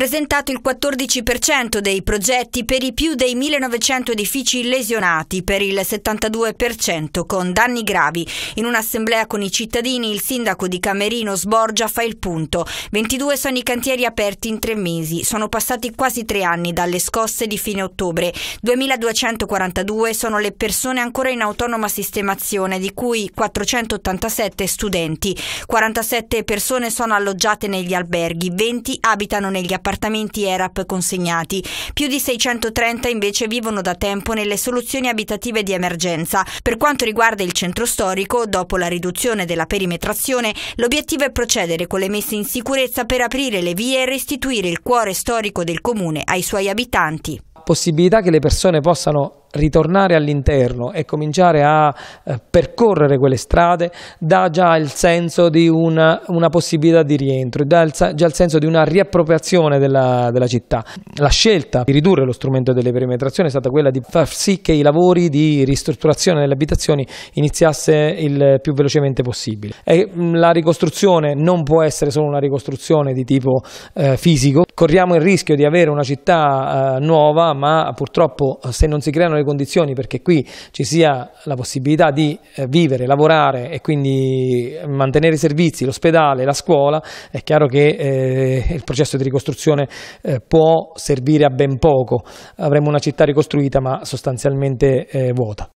presentato il 14% dei progetti per i più dei 1900 edifici lesionati, per il 72% con danni gravi. In un'assemblea con i cittadini il sindaco di Camerino Sborgia fa il punto. 22 sono i cantieri aperti in tre mesi. Sono passati quasi tre anni dalle scosse di fine ottobre. 2242 sono le persone ancora in autonoma sistemazione, di cui 487 studenti. 47 persone sono alloggiate negli alberghi, 20 abitano negli appartamenti appartamenti ERAP consegnati. Più di 630 invece vivono da tempo nelle soluzioni abitative di emergenza. Per quanto riguarda il centro storico, dopo la riduzione della perimetrazione, l'obiettivo è procedere con le messe in sicurezza per aprire le vie e restituire il cuore storico del comune ai suoi abitanti. Possibilità che le persone possano ritornare all'interno e cominciare a eh, percorrere quelle strade dà già il senso di una, una possibilità di rientro, dà il, già il senso di una riappropriazione della, della, città. La scelta di ridurre lo strumento delle perimetrazioni è stata quella di far sì che i lavori di ristrutturazione delle abitazioni iniziasse il più velocemente possibile. E, mm, la ricostruzione non può essere solo una ricostruzione di tipo eh, fisico, corriamo il rischio di avere una città eh, nuova ma purtroppo eh, se non si creano le condizioni perché qui ci sia la possibilità di eh, vivere, lavorare e quindi eh, mantenere i servizi, l'ospedale, la scuola, è chiaro che eh, il processo di ricostruzione può servire a ben poco. Avremo una città ricostruita ma sostanzialmente vuota.